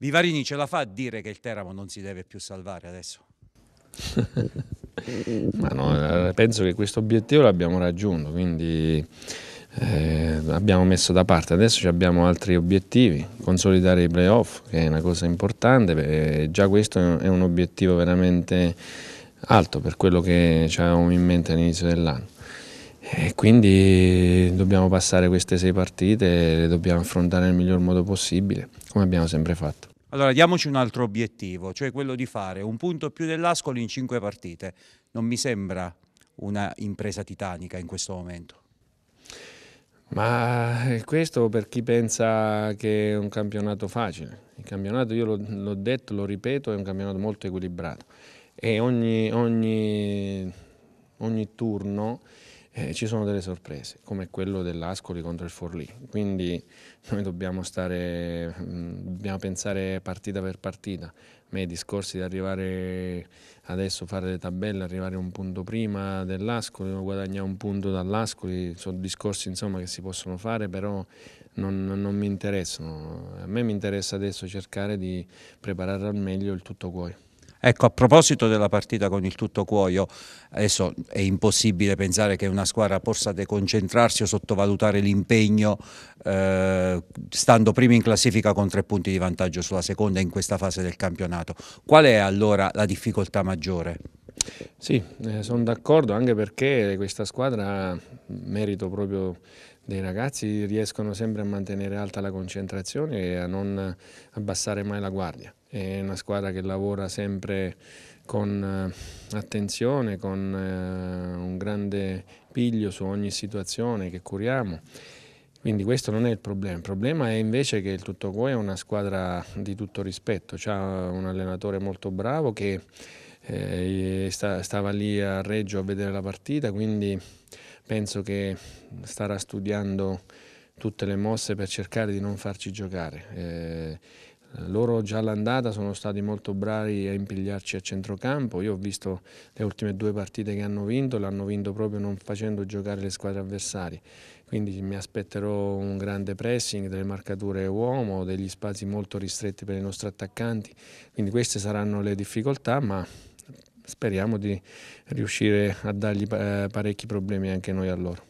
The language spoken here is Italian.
Vivarini ce la fa a dire che il Teramo non si deve più salvare adesso? no, eh, penso che questo obiettivo l'abbiamo raggiunto, quindi eh, abbiamo messo da parte, adesso abbiamo altri obiettivi, consolidare i playoff che è una cosa importante, eh, già questo è un obiettivo veramente alto per quello che avevamo in mente all'inizio dell'anno. E quindi dobbiamo passare queste sei partite e le dobbiamo affrontare nel miglior modo possibile, come abbiamo sempre fatto. Allora diamoci un altro obiettivo, cioè quello di fare un punto più dell'Ascoli in cinque partite. Non mi sembra una impresa titanica in questo momento. Ma questo per chi pensa che è un campionato facile. Il campionato, io l'ho detto, lo ripeto, è un campionato molto equilibrato e ogni, ogni, ogni turno eh, ci sono delle sorprese, come quello dell'Ascoli contro il Forlì. Quindi noi dobbiamo, stare, mm, dobbiamo pensare partita per partita. A me i discorsi di arrivare adesso, fare le tabelle, arrivare un punto prima dell'Ascoli, guadagnare un punto dall'Ascoli, sono discorsi insomma, che si possono fare, però non, non mi interessano. A me mi interessa adesso cercare di preparare al meglio il tutto cuore. Ecco, a proposito della partita con il tutto cuoio, adesso è impossibile pensare che una squadra possa deconcentrarsi o sottovalutare l'impegno eh, stando prima in classifica con tre punti di vantaggio sulla seconda in questa fase del campionato. Qual è allora la difficoltà maggiore? Sì, eh, sono d'accordo anche perché questa squadra, merito proprio dei ragazzi, riescono sempre a mantenere alta la concentrazione e a non abbassare mai la guardia. È una squadra che lavora sempre con eh, attenzione, con eh, un grande piglio su ogni situazione che curiamo. Quindi questo non è il problema, il problema è invece che il Tutto Cuoio è una squadra di tutto rispetto, ha un allenatore molto bravo che eh, sta, stava lì a Reggio a vedere la partita, quindi penso che starà studiando tutte le mosse per cercare di non farci giocare. Eh, loro già all'andata sono stati molto bravi a impigliarci a centrocampo, io ho visto le ultime due partite che hanno vinto, l'hanno vinto proprio non facendo giocare le squadre avversarie, quindi mi aspetterò un grande pressing, delle marcature uomo, degli spazi molto ristretti per i nostri attaccanti, quindi queste saranno le difficoltà, ma speriamo di riuscire a dargli eh, parecchi problemi anche noi a loro.